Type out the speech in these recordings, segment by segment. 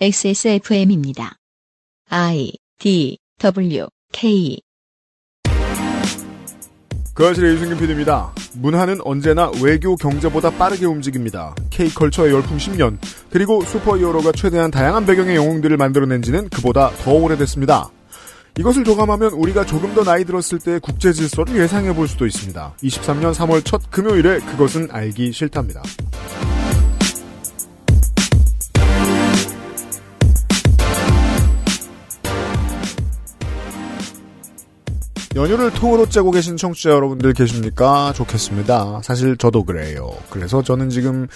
XSFM입니다. I D W K 그아실의 유승균 PD입니다. 문화는 언제나 외교 경제보다 빠르게 움직입니다. K컬처의 열풍 10년, 그리고 슈퍼히어로가 최대한 다양한 배경의 영웅들을 만들어낸 지는 그보다 더 오래됐습니다. 이것을 조감하면 우리가 조금 더 나이 들었을 때 국제 질서를 예상해 볼 수도 있습니다. 23년 3월 첫 금요일에 그것은 알기 싫답니다. 연휴를 통으로 째고 계신 청취자 여러분들 계십니까? 좋겠습니다. 사실 저도 그래요. 그래서 저는 지금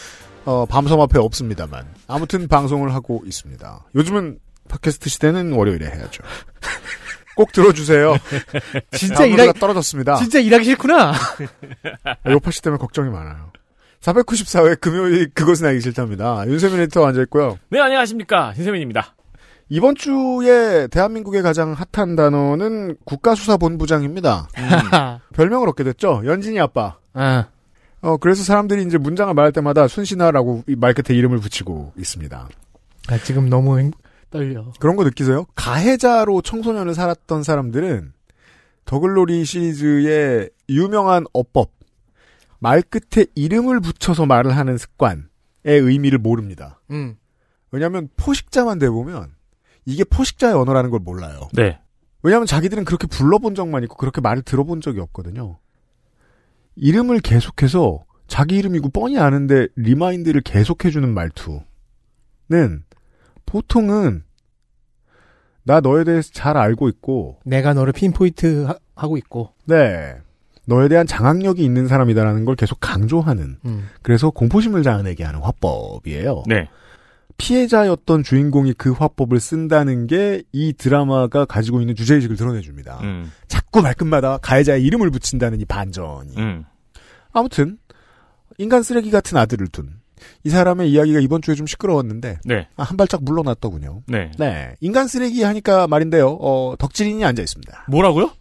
어, 밤섬 앞에 없습니다만 아무튼 방송을 하고 있습니다. 요즘은 팟캐스트 시대는 월요일에 해야죠. 꼭 들어주세요. 진짜 일하기 떨어졌습니다. 진짜 일하기 싫구나. 요파 시 때문에 걱정이 많아요. 494회 금요일 그것은 알기 싫답니다. 윤세민 에디터 앉아있고요. 네, 안녕하십니까. 윤세민입니다. 이번 주에 대한민국의 가장 핫한 단어는 국가수사본부장입니다. 음. 별명을 얻게 됐죠. 연진이 아빠. 아. 어, 그래서 사람들이 이제 문장을 말할 때마다 순신아라고 말 끝에 이름을 붙이고 있습니다. 아, 지금 너무 행... 떨려. 그런 거 느끼세요? 가해자로 청소년을 살았던 사람들은 더글로리 시리즈의 유명한 어법, 말 끝에 이름을 붙여서 말을 하는 습관의 의미를 모릅니다. 음. 왜냐하면 포식자만 돼보면 이게 포식자의 언어라는 걸 몰라요. 네. 왜냐하면 자기들은 그렇게 불러본 적만 있고 그렇게 말을 들어본 적이 없거든요. 이름을 계속해서 자기 이름이고 뻔히 아는데 리마인드를 계속해주는 말투는 보통은 나 너에 대해서 잘 알고 있고 내가 너를 핀포인트 하, 하고 있고 네 너에 대한 장악력이 있는 사람이다라는 걸 계속 강조하는 음. 그래서 공포심을 자아내게 하는 화법이에요. 네. 피해자였던 주인공이 그 화법을 쓴다는 게 이 드라마가 가지고 있는 주제의식을 드러내줍니다. 음. 자꾸 말끝마다 가해자의 이름을 붙인다는 이 반전이. 음. 아무튼 인간 쓰레기 같은 아들을 둔 이 사람의 이야기가 이번 주에 좀 시끄러웠는데 네. 아, 한 발짝 물러났더군요. 네. 네. 인간 쓰레기 하니까 말인데요. 어, 덕질인이 앉아 있습니다. 뭐라고요?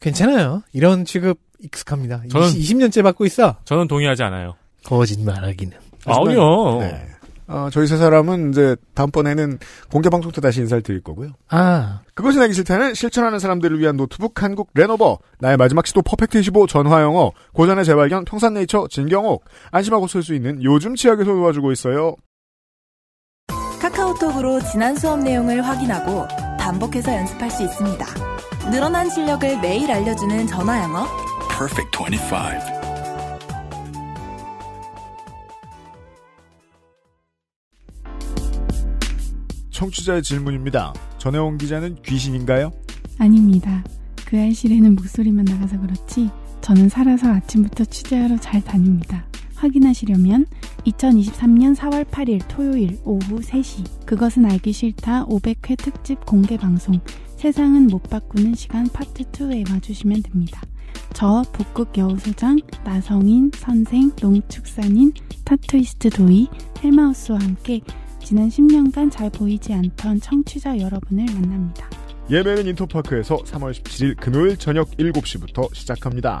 괜찮아요. 이런 취급 익숙합니다. 저는 20, 년째 받고 있어. 저는 동의하지 않아요. 거짓말하기는. 아, 아니요. 네. 어, 저희 세 사람은 이제 다음번에는 공개 방송 때 다시 인사를 드릴 거고요. 아. 그것이 나기 싫다는 실천하는 사람들을 위한 노트북 한국 레노버, 나의 마지막 시도 퍼펙트 25 전화영어, 고전의 재발견 평산네이처 진경옥, 안심하고 쓸 수 있는 요즘 치약에서 도와주고 있어요. 카카오톡으로 지난 수업 내용을 확인하고 반복해서 연습할 수 있습니다. 늘어난 실력을 매일 알려주는 전화영어. p e r 25. 청취자의 질문입니다. 전혜원 기자는 귀신인가요? 아닙니다. 그 알실에는 목소리만 나가서 그렇지 저는 살아서 아침부터 취재하러 잘 다닙니다. 확인하시려면 2023년 4월 8일 토요일 오후 3시 그것은 알기 싫다 500회 특집 공개 방송 세상은 못 바꾸는 시간 파트 2에 와주시면 됩니다. 저 북극 여우소장, 나성인, 선생, 농축산인, 타투이스트 도이, 헬마우스와 함께 지난 10년간 잘 보이지 않던 청취자 여러분을 만납니다. 예매는 인터파크에서 3월 17일 금요일 저녁 7시부터 시작합니다.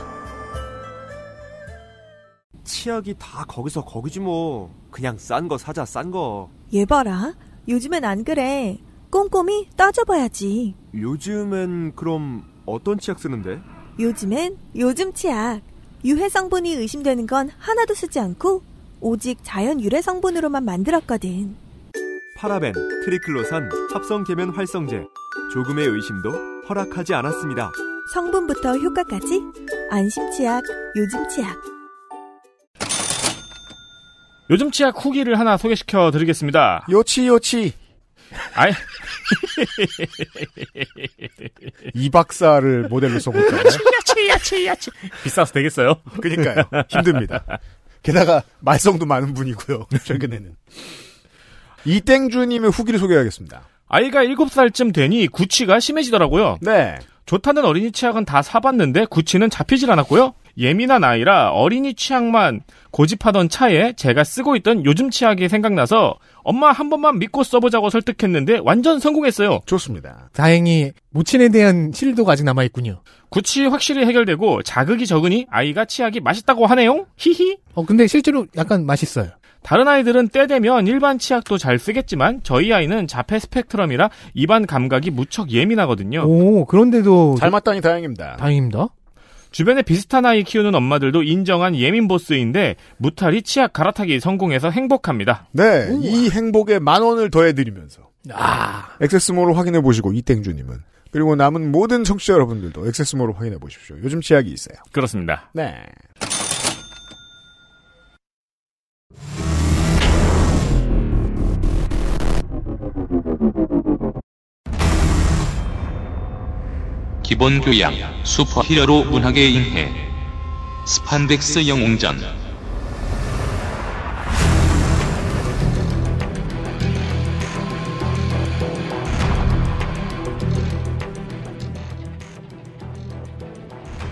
치약이 다 거기서 거기지 뭐. 그냥 싼 거 사자, 싼 거. 얘 봐라. 요즘엔 안 그래. 꼼꼼히 따져봐야지. 요즘엔 그럼 어떤 치약 쓰는데? 요즘엔 요즘 치약. 유해 성분이 의심되는 건 하나도 쓰지 않고 오직 자연 유래 성분으로만 만들었거든. 파라벤, 트리클로산, 합성 계면 활성제. 조금의 의심도 허락하지 않았습니다. 성분부터 효과까지 안심 치약, 요즘 치약. 요즘 치약 후기를 하나 소개시켜 드리겠습니다. 요치 요치. 아이 이 박사를 모델로 써고 있잖아요. 야치 야치 야치. 비싸서 되겠어요? 그러니까요. 힘듭니다. 게다가 말썽도 많은 분이고요. 최근에는 이땡주님의 후기를 소개하겠습니다. 아이가 7살쯤 되니 구취가 심해지더라고요. 네. 좋다는 어린이 치약은 다 사봤는데 구취는 잡히질 않았고요. 예민한 아이라 어린이 취향만 고집하던 차에 제가 쓰고 있던 요즘 치약이 생각나서 엄마 한 번만 믿고 써보자고 설득했는데 완전 성공했어요. 좋습니다. 다행히 모친에 대한 실도가 아직 남아있군요. 구취 확실히 해결되고 자극이 적으니 아이가 치약이 맛있다고 하네요. 히히. 어 근데 실제로 약간 맛있어요. 다른 아이들은 때 되면 일반 치약도 잘 쓰겠지만 저희 아이는 자폐 스펙트럼이라 입안 감각이 무척 예민하거든요. 오 그런데도 잘 맞다니 다행입니다. 다행입니다. 주변에 비슷한 아이 키우는 엄마들도 인정한 예민 보스인데 무탈이 치약 갈아타기 성공해서 행복합니다. 네, 우와. 이 행복에 만 원을 더해드리면서 아. 액세스몰을 확인해 보시고 이땡주님은 그리고 남은 모든 청취자 여러분들도 액세스몰을 확인해 보십시오. 요즘 치약이 있어요. 그렇습니다. 네. 기본 교양, 슈퍼히어로 문학의 인해, 스판덱스 영웅전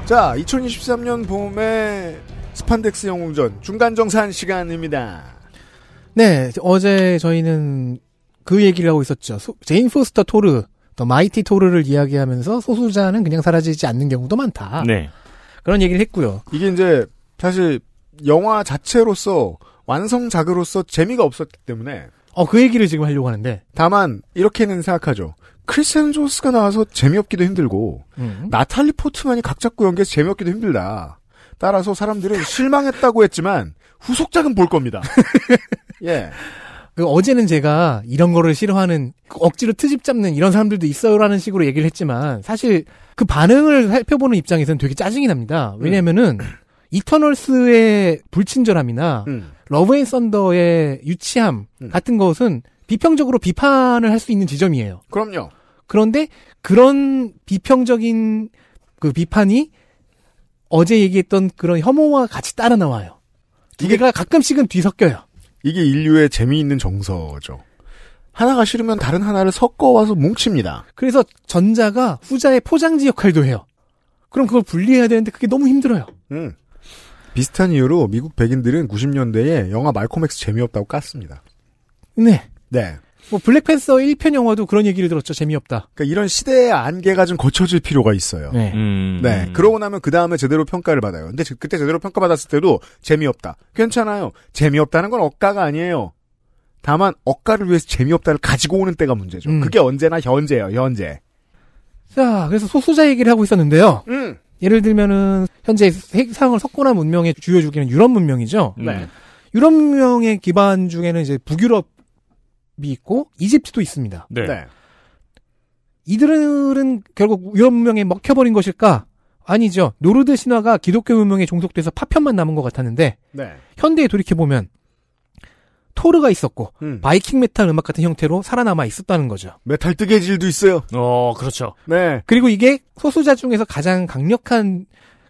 자, 2023년 봄에 스판덱스 영웅전 중간 정산 시간입니다. 네, 어제 저희는 그 얘기를 하고 있었죠. 제인 포스터 토르 또 마이티 토르를 이야기하면서 소수자는 그냥 사라지지 않는 경우도 많다. 네. 그런 얘기를 했고요. 이게 이제 사실 영화 자체로서 완성작으로서 재미가 없었기 때문에 어, 그 얘기를 지금 하려고 하는데. 다만, 이렇게는 생각하죠. 크리스앤 존스가 나와서 재미없기도 힘들고, 음. 나탈리 포트만이 각 잡고 연기해서 재미없기도 힘들다. 따라서 사람들은 실망했다고 했지만, 후속작은 볼 겁니다. 예. 그 어제는 제가 이런 거를 싫어하는 억지로 트집 잡는 이런 사람들도 있어요라는 식으로 얘기를 했지만 사실 그 반응을 살펴보는 입장에서는 되게 짜증이 납니다. 왜냐면은 음. 이터널스의 불친절함이나 음. 러브 앤 썬더의 유치함 음. 같은 것은 비평적으로 비판을 할 수 있는 지점이에요. 그럼요. 그런데 그런 비평적인 그 비판이 어제 얘기했던 그런 혐오와 같이 따라 나와요. 이게 가 가끔씩은 뒤섞여요. 이게 인류의 재미있는 정서죠. 하나가 싫으면 다른 하나를 섞어와서 뭉칩니다. 그래서 전자가 후자의 포장지 역할도 해요. 그럼 그걸 분리해야 되는데 그게 너무 힘들어요. 음. 비슷한 이유로 미국 백인들은 90년대에 영화 말콤 엑스 재미없다고 깠습니다. 네. 네. 뭐 블랙팬서 1편 영화도 그런 얘기를 들었죠. 재미없다. 그러니까 이런 시대의 안개가 좀 거쳐질 필요가 있어요. 네. 음... 네. 그러고 나면 그 다음에 제대로 평가를 받아요. 근데 그때 제대로 평가받았을 때도 재미없다. 괜찮아요. 재미없다는 건 억가가 아니에요. 다만 억가를 위해서 재미없다를 가지고 오는 때가 문제죠. 음. 그게 언제나 현재예요. 현재. 자, 그래서 소수자 얘기를 하고 있었는데요. 음. 예를 들면은 현재 세상을 석고한 문명의 주요 주기는 유럽 문명이죠. 네. 유럽 문명의 기반 중에는 이제 북유럽 있고 이집트도 있습니다. 네. 네. 이들은 결국 위험 문명에 먹혀버린 것일까? 아니죠. 노르드 신화가 기독교 문명에 종속돼서 파편만 남은 것 같았는데 네. 현대에 돌이켜 보면 토르가 있었고 음. 바이킹 메탈 음악 같은 형태로 살아남아 있었다는 거죠. 메탈 뜨개질도 있어요. 어, 그렇죠. 네. 그리고 이게 소수자 중에서 가장 강력한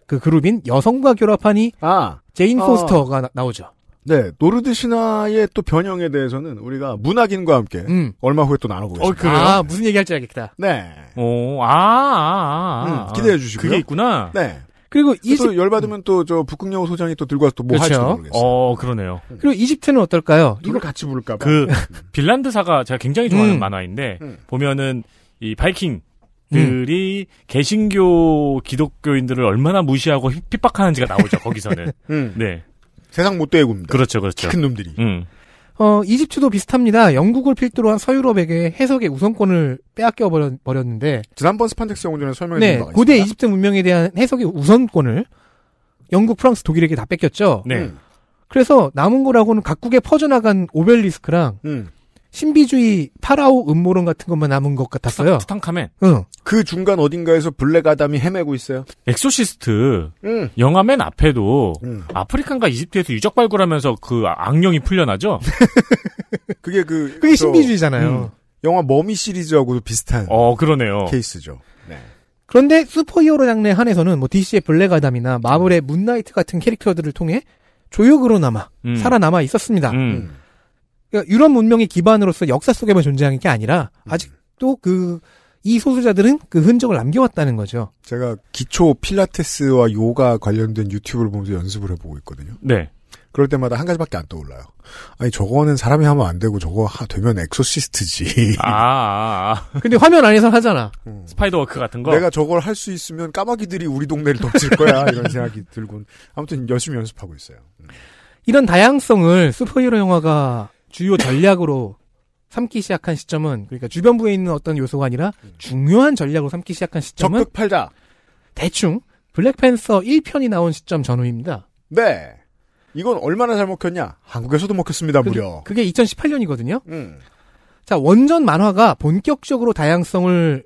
그 그룹인 여성과 결합하니 아. 제인 어. 포스터가 나오죠. 네, 노르드 신화의 또 변형에 대해서는 우리가 문학인과 함께 음. 얼마 후에 또 나눠보겠습니다. 어, 아, 무슨 얘기할지 알겠다. 네. 오, 아, 아, 아, 아. 음, 기대해 주시고요. 그게 있구나. 네. 그리고 이집트 열받으면 또 저 북극여우 소장이 또 들고 와서 또뭐 그렇죠? 할지도 모르겠어요. 어, 그러네요. 그리고 이집트는 어떨까요? 이걸 같이 부를까 봐. 그 빌란드사가 제가 굉장히 좋아하는 음. 만화인데 음. 보면은 이 바이킹 들이 음. 개신교 기독교인들을 얼마나 무시하고 핍박하는지가 나오죠 거기서는. 음. 네. 세상 못되고니다 그렇죠, 그렇죠. 큰 놈들이. 음. 어, 이집트도 비슷합니다. 영국을 필두로 한 서유럽에게 해석의 우선권을 빼앗겨 버렸는데 지난번 스판텍스 영웅전에 설명해 네, 바가 고대 이집트 문명에 대한 해석의 우선권을 영국, 프랑스, 독일에게 다 뺏겼죠. 네. 음. 그래서 남은 거라고는 각국에 퍼져나간 오벨리스크랑 음. 신비주의 파라오 음모론 같은 것만 남은 것 같았어요. 투탕카멘. 응. 그 중간 어딘가에서 블랙 아담이 헤매고 있어요. 엑소시스트. 응. 영화 맨 앞에도 응. 아프리칸과 이집트에서 유적 발굴하면서 그 악령이 풀려나죠. 그게 그 그게 신비주의잖아요. 음. 영화 머미 시리즈하고도 비슷한 어 그러네요 케이스죠. 네. 그런데 슈퍼히어로 장르한에서는뭐 DC의 블랙 아담이나 마블의 문나이트 같은 캐릭터들을 통해 조역으로나마 음. 살아남아 있었습니다. 음. 음. 그러니까 유럽 문명의 기반으로서 역사 속에만 존재하는 게 아니라 음. 아직도 그 이 소수자들은 그 흔적을 남겨왔다는 거죠. 제가 기초 필라테스와 요가 관련된 유튜브를 보면서 연습을 해보고 있거든요. 네. 그럴 때마다 한 가지밖에 안 떠올라요. 아니 저거는 사람이 하면 안 되고 저거 하, 되면 엑소시스트지. 아, 아, 아. 근데 화면 안에서 하잖아. 음. 스파이더워크 같은 거. 내가 저걸 할 수 있으면 까마귀들이 우리 동네를 덮칠 거야 이런 생각이 들고 아무튼 열심히 연습하고 있어요. 음. 이런 다양성을 슈퍼히어로 영화가 주요 전략으로 삼기 시작한 시점은 그러니까 주변부에 있는 어떤 요소가 아니라 중요한 전략으로 삼기 시작한 시점은 적극 팔자. 대충 블랙팬서 1편이 나온 시점 전후입니다. 네. 이건 얼마나 잘 먹혔냐? 한국에서도 먹혔습니다, 무려. 그게 2018년이거든요. 음. 자, 원전 만화가 본격적으로 다양성을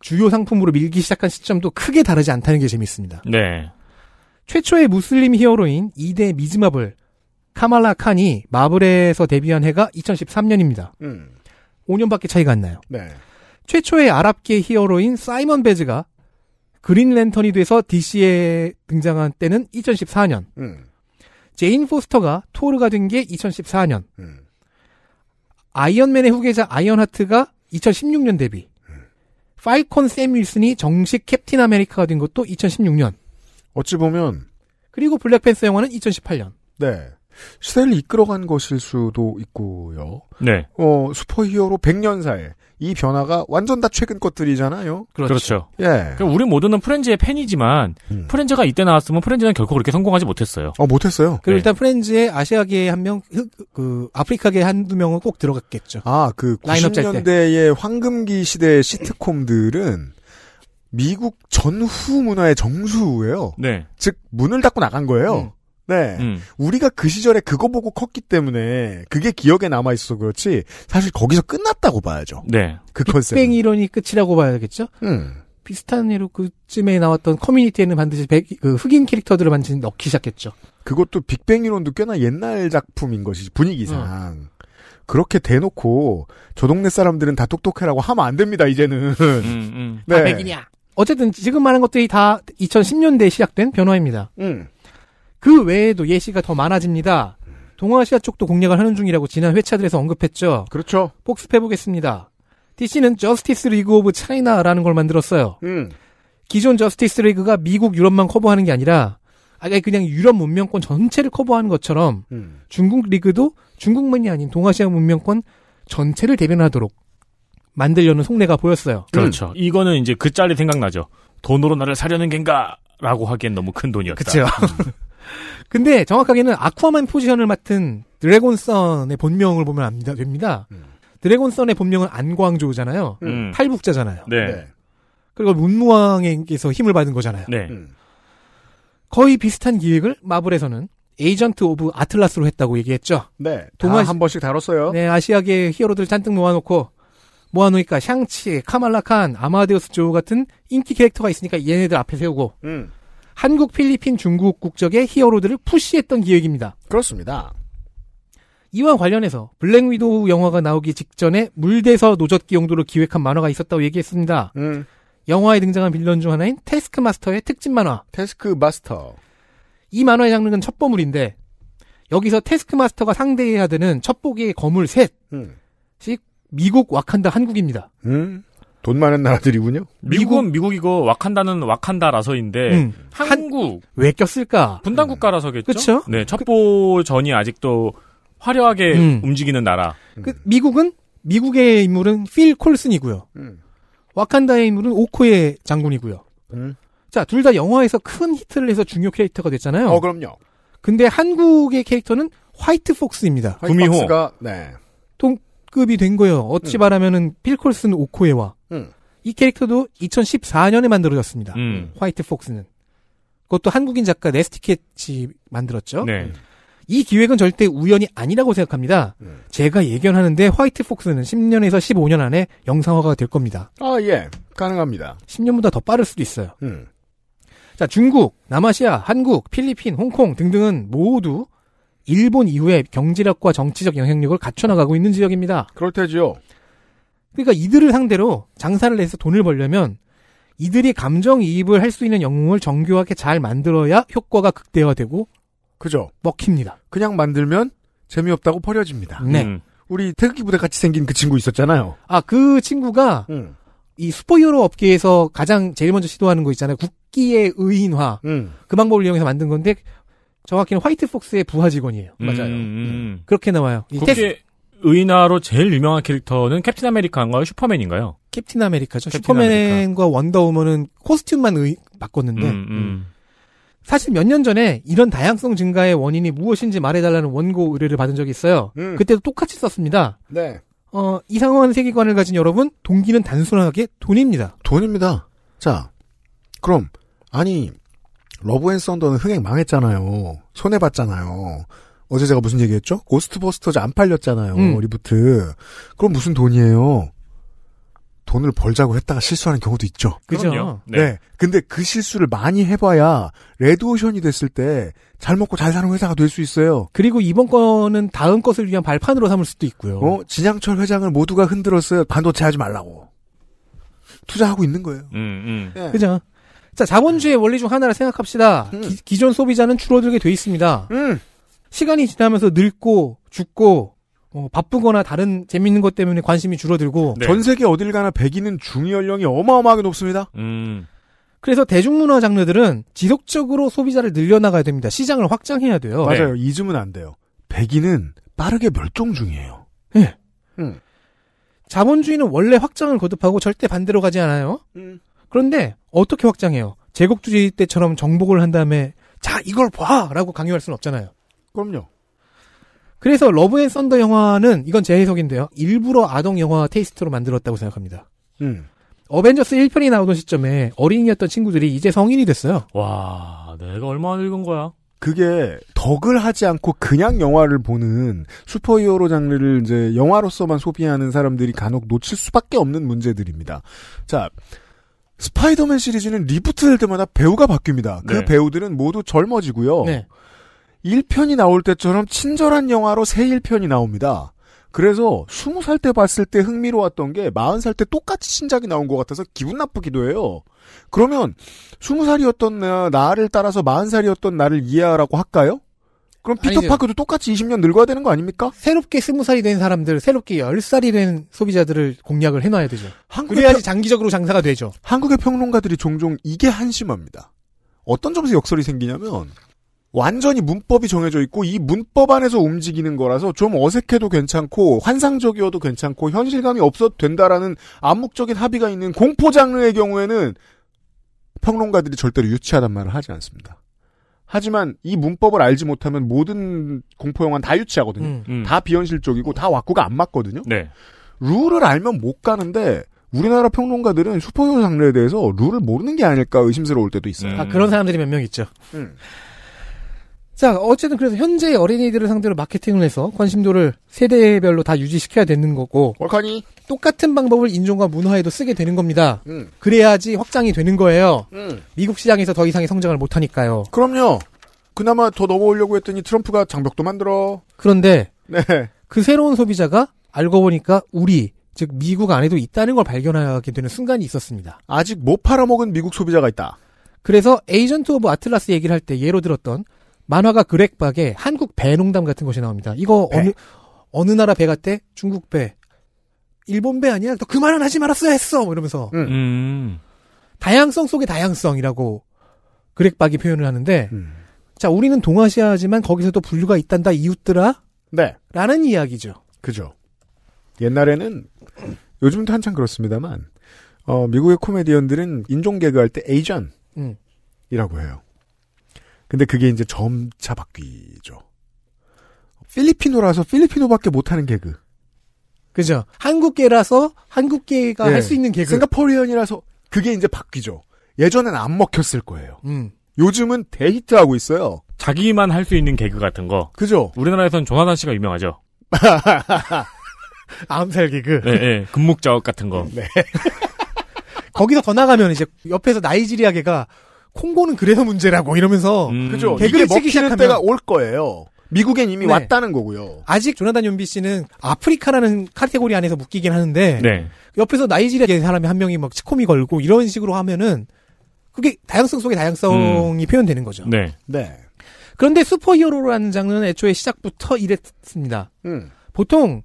주요 상품으로 밀기 시작한 시점도 크게 다르지 않다는 게 재밌습니다. 네. 최초의 무슬림 히어로인 이대 미즈마블 카말라 칸이 마블에서 데뷔한 해가 2013년입니다. 음. 5년밖에 차이가 안 나요. 네. 최초의 아랍계 히어로인 사이먼 베즈가 그린 랜턴이 돼서 DC에 등장한 때는 2014년. 음. 제인 포스터가 토르가 된 게 2014년. 음. 아이언맨의 후계자 아이언하트가 2016년 데뷔. 음. 파이콘 샘 윌슨이 정식 캡틴 아메리카가 된 것도 2016년. 어찌 보면 그리고 블랙팬서 영화는 2018년. 네. 시대를 이끌어간 것일 수도 있고요. 네. 어, 슈퍼히어로 100년사에 이 변화가 완전 다 최근 것들이잖아요. 그렇죠. 그렇죠. 예. 그러니까 우리 모두는 프렌즈의 팬이지만 음. 프렌즈가 이때 나왔으면 프렌즈는 결코 그렇게 성공하지 못했어요. 어, 못했어요. 그리고 네. 일단 프렌즈의 아시아계 한 명, 그 아프리카계 한 두 명은 꼭 들어갔겠죠. 아, 그 90년대의 황금기 시대의 시트콤들은 미국 전후 문화의 정수예요. 네. 즉 문을 닫고 나간 거예요. 음. 네. 음. 우리가 그 시절에 그거 보고 컸기 때문에 그게 기억에 남아 있어서 그렇지 사실 거기서 끝났다고 봐야죠. 네. 그 컨셉. 빅뱅 이론이 끝이라고 봐야겠죠? 음. 비슷한 예로 그쯤에 나왔던 커뮤니티에는 반드시 백, 그 흑인 캐릭터들을 반드시 넣기 시작했죠. 그것도 빅뱅 이론도 꽤나 옛날 작품인 것이지 분위기상. 음. 그렇게 대놓고 저 동네 사람들은 다 똑똑해라고 하면 안 됩니다 이제는. 음, 음. 네. 다 백이냐. 어쨌든 지금 말한 것들이 다 2010년대에 시작된 변화입니다. 음. 그 외에도 예시가 더 많아집니다. 동아시아 쪽도 공략을 하는 중이라고 지난 회차들에서 언급했죠. 그렇죠. 복습해보겠습니다. DC는 저스티스 리그 오브 차이나라는 걸 만들었어요. 음. 기존 저스티스 리그가 미국, 유럽만 커버하는 게 아니라 아예 그냥 유럽 문명권 전체를 커버하는 것처럼 음. 중국 리그도 중국만이 아닌 동아시아 문명권 전체를 대변하도록 만들려는 속내가 보였어요. 음. 그렇죠. 음. 이거는 이제 그 짤이 생각나죠. 돈으로 나를 사려는 겐가라고 하기엔 너무 큰 돈이었다. 그렇죠. 근데 정확하게는 아쿠아맨 포지션을 맡은 드래곤선의 본명을 보면 압니다, 됩니다. 음. 드래곤선의 본명은 안광조잖아요. 음. 음. 탈북자잖아요. 네. 네. 그리고 문무왕에게서 힘을 받은 거잖아요. 네. 음. 거의 비슷한 기획을 마블에서는 에이전트 오브 아틀라스로 했다고 얘기했죠. 네. 동아 한 번씩 다뤘어요. 네, 아시아계 히어로들 잔뜩 모아놓고 모아놓으니까 샹치, 카말라칸, 아마데우스 조 같은 인기 캐릭터가 있으니까 얘네들 앞에 세우고 음. 한국, 필리핀, 중국 국적의 히어로들을 푸시했던 기획입니다. 그렇습니다. 이와 관련해서 블랙 위도우 영화가 나오기 직전에 물대서 노젓기 용도로 기획한 만화가 있었다고 얘기했습니다. 음. 영화에 등장한 빌런 중 하나인 테스크 마스터의 특집 만화. 테스크 마스터. 이 만화의 장르는 첫보물인데 여기서 테스크 마스터가 상대해야 되는 첩보기의 거물 셋이 음. 미국 와칸다 한국입니다. 음. 돈 많은 나라들이군요. 미국은 미국이고 와칸다는 와칸다라서인데 음. 한국 왜 꼈을까? 분단 국가라서겠죠. 그렇죠. 네, 그 첩보 전이 아직도 화려하게 음. 움직이는 나라. 그 미국은 미국의 인물은 필 콜슨이고요. 음. 와칸다의 인물은 오코의 장군이고요. 음. 자, 둘 다 영화에서 큰 히트를 해서 중요 캐릭터가 됐잖아요. 어, 그럼요. 근데 한국의 캐릭터는 화이트 폭스입니다. 화이트 구미호. 폭스가, 네. 급이 된 거예요. 어찌 음. 말하면은 필 콜슨 오코에와 음. 이 캐릭터도 2014년에 만들어졌습니다. 음. 화이트 폭스는 그것도 한국인 작가 네스티켓이 만들었죠. 네. 이 기획은 절대 우연이 아니라고 생각합니다. 음. 제가 예견하는데 화이트 폭스는 10년에서 15년 안에 영상화가 될 겁니다. 아 예, 가능합니다. 10년보다 더 빠를 수도 있어요. 음. 자 중국, 남아시아, 한국, 필리핀, 홍콩 등등은 모두 일본 이후에 경제력과 정치적 영향력을 갖춰나가고 있는 지역입니다. 그럴 테지요. 그러니까 이들을 상대로 장사를 해서 돈을 벌려면 이들이 감정이입을 할 수 있는 영웅을 정교하게 잘 만들어야 효과가 극대화되고 그죠. 먹힙니다. 그냥 만들면 재미없다고 버려집니다. 네. 음. 우리 태극기 부대 같이 생긴 그 친구 있었잖아요. 아, 그 친구가 음. 이 슈퍼히어로 업계에서 가장 제일 먼저 시도하는 거 있잖아요. 국기의 의인화. 음. 그 방법을 이용해서 만든 건데 정확히는 화이트 폭스의 부하 직원이에요. 음, 맞아요. 음, 음. 음, 그렇게 나와요. 이 테스... 의인화로 제일 유명한 캐릭터는 캡틴 아메리카인가요? 슈퍼맨인가요? 캡틴 아메리카죠. 캡틴 슈퍼맨과 아메리카. 원더우먼은 코스튬만 의... 바꿨는데 음, 사실 몇 년 전에 이런 다양성 증가의 원인이 무엇인지 말해달라는 원고 의뢰를 받은 적이 있어요. 그때도 똑같이 썼습니다. 네. 어, 이상한 세계관을 가진 여러분, 동기는 단순하게 돈입니다. 돈입니다. 자, 그럼 아니 러브 앤 썬더는 흥행 망했잖아요. 손해봤잖아요. 어제 제가 무슨 얘기했죠? 고스트버스터즈 안 팔렸잖아요. 음. 리부트. 그럼 무슨 돈이에요? 돈을 벌자고 했다가 실수하는 경우도 있죠. 그죠? 네. 네. 근데 그 실수를 많이 해봐야 레드오션이 됐을 때 잘 먹고 잘 사는 회사가 될 수 있어요. 그리고 이번 거는 다음 것을 위한 발판으로 삼을 수도 있고요. 어? 진양철 회장을 모두가 흔들었어요. 반도체 하지 말라고. 투자하고 있는 거예요. 음, 음. 네. 그죠? 자, 자본주의 음. 원리 중 하나를 생각합시다. 음. 기, 존 소비자는 줄어들게 돼 있습니다. 음. 시간이 지나면서 늙고 죽고 어, 바쁘거나 다른 재밌는 것 때문에 관심이 줄어들고 네. 전 세계 어딜 가나 백인은 중위 연령이 어마어마하게 높습니다. 음. 그래서 대중문화 장르들은 지속적으로 소비자를 늘려나가야 됩니다. 시장을 확장해야 돼요. 네. 맞아요. 네. 이즘은 안 돼요. 백인은 빠르게 멸종 중이에요. 네. 음. 자본주의는 원래 확장을 거듭하고 절대 반대로 가지 않아요. 음. 그런데 어떻게 확장해요? 제국주의 때처럼 정복을 한 다음에 자 이걸 봐라고 강요할 수는 없잖아요. 그럼요. 그래서 러브 앤 썬더 영화는 이건 제 해석인데요. 일부러 아동 영화 테이스트로 만들었다고 생각합니다. 음. 어벤져스 1편이 나오던 시점에 어린이였던 친구들이 이제 성인이 됐어요. 와, 내가 얼마나 늙은 거야? 그게 덕을 하지 않고 그냥 영화를 보는 슈퍼히어로 장르를 이제 영화로서만 소비하는 사람들이 간혹 놓칠 수밖에 없는 문제들입니다. 자, 스파이더맨 시리즈는 리부트될 때마다 배우가 바뀝니다. 그 네. 배우들은 모두 젊어지고요. 네. 1편이 나올 때처럼 친절한 영화로 새 1편이 나옵니다. 그래서 20살 때 봤을 때 흥미로웠던 게 40살 때 똑같이 신작이 나온 것 같아서 기분 나쁘기도 해요. 그러면 20살이었던 나, 나를 따라서 40살이었던 나를 이해하라고 할까요? 그럼 피터 아니, 파크도 똑같이 20년 늙어야 되는 거 아닙니까? 새롭게 20살이 된 사람들, 새롭게 10살이 된 소비자들을 공략을 해놔야 되죠. 그래야지 평... 장기적으로 장사가 되죠. 한국의 평론가들이 종종 이게 한심합니다. 어떤 점에서 역설이 생기냐면 완전히 문법이 정해져 있고 이 문법 안에서 움직이는 거라서 좀 어색해도 괜찮고 환상적이어도 괜찮고 현실감이 없어도 된다라는 암묵적인 합의가 있는 공포 장르의 경우에는 평론가들이 절대로 유치하단 말을 하지 않습니다. 하지만 이 문법을 알지 못하면 모든 공포 영화는 다 유치하거든요. 음, 음. 다 비현실적이고 다와꾸가안 맞거든요. 네. 룰을 알면 못 가는데 우리나라 평론가들은 슈퍼히어로 장르에 대해서 룰을 모르는 게 아닐까 의심스러울 때도 있어요. 음. 아, 그런 사람들이 몇 명 있죠. 음. 자, 어쨌든 그래서 현재 어린이들을 상대로 마케팅을 해서 관심도를 세대별로 다 유지시켜야 되는 거고. 월카니. 똑같은 방법을 인종과 문화에도 쓰게 되는 겁니다. 음. 그래야지 확장이 되는 거예요. 음. 미국 시장에서 더 이상의 성장을 못하니까요. 그럼요. 그나마 더 넘어오려고 했더니 트럼프가 장벽도 만들어. 그런데. 네. 그 새로운 소비자가 알고 보니까 우리, 즉 미국 안에도 있다는 걸 발견하게 되는 순간이 있었습니다. 아직 못 팔아먹은 미국 소비자가 있다. 그래서 에이전트 오브 아틀라스 얘기를 할 때 예로 들었던 만화가 그렉박에 한국 배농담 같은 것이 나옵니다. 이거 배. 어느 어느 나라 배 같대? 중국 배. 일본 배 아니야? 너그만은 하지 말았어야 했어. 뭐 이러면서 음. 다양성 속의 다양성이라고 그렉박이 표현을 하는데 음. 자 우리는 동아시아지만 거기서도 분류가 있단다 이웃들아. 네. 라는 이야기죠. 그죠. 옛날에는 요즘도 한참 그렇습니다만 어, 미국의 코미디언들은 인종 개그할 때 에이전이라고 해요. 근데 그게 이제 점차 바뀌죠. 필리피노라서 필리피노밖에 못하는 개그. 그죠. 한국계라서 한국계가 네. 예. 할수 있는 개그. 싱가포리언이라서 그게 이제 바뀌죠. 예전엔 안 먹혔을 거예요. 음. 요즘은 대히트하고 있어요. 자기만 할 수 있는 개그 같은 거. 그죠. 우리나라에선 조나단 씨가 유명하죠. 암살 개그. 네, 네. 금목자업 같은 거. 네. 거기서 더 나가면 이제 옆에서 나이지리아계가 콩고는 그래서 문제라고 이러면서 음. 그죠. 개그를 이게 치기 시작하 때가 올 거예요. 미국엔 이미 네. 왔다는 거고요. 아직 조나단 윤비 씨는 아프리카라는 카테고리 안에서 묶이긴 하는데 네. 옆에서 나이지리아 사람이 한 명이 막 치코미 걸고 이런 식으로 하면은 그게 다양성 속의 다양성이 음. 표현되는 거죠. 네. 네. 그런데 슈퍼히어로라는 장르는 애초에 시작부터 이랬습니다. 음. 보통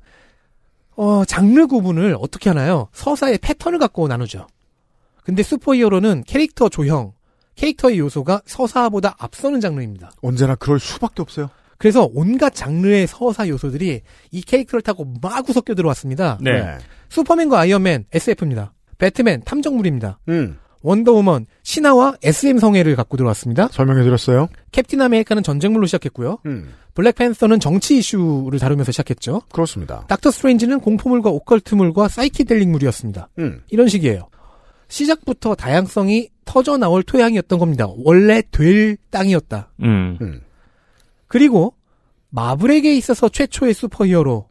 어, 장르 구분을 어떻게 하나요? 서사의 패턴을 갖고 나누죠. 근데 슈퍼히어로는 캐릭터 조형, 캐릭터의 요소가 서사보다 앞서는 장르입니다. 언제나 그럴 수밖에 없어요. 그래서 온갖 장르의 서사 요소들이 이 캐릭터를 타고 마구 섞여 들어왔습니다. 네. 네. 슈퍼맨과 아이언맨 SF입니다. 배트맨 탐정물입니다. 음. 원더우먼 신화와 SM 성애를 갖고 들어왔습니다. 설명해드렸어요. 캡틴 아메리카는 전쟁물로 시작했고요. 음. 블랙팬서는 정치 이슈를 다루면서 시작했죠. 그렇습니다. 닥터 스트레인지는 공포물과 오컬트물과 사이키델릭물이었습니다. 음. 이런 식이에요. 시작부터 다양성이 터져 나올 토양이었던 겁니다. 원래 될 땅이었다. 음. 음. 그리고 마블에게 있어서 최초의 슈퍼히어로인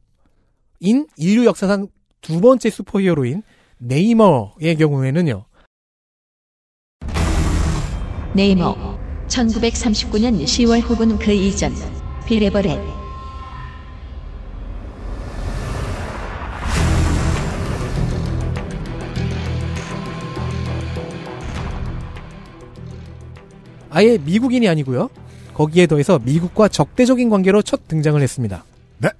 인류 역사상 두 번째 슈퍼히어로인 네이머의 경우에는요. 네이머 1939년 10월 혹은 그 이전 빌레버렛 아예 미국인이 아니고요. 거기에 더해서 미국과 적대적인 관계로 첫 등장을 했습니다. 네.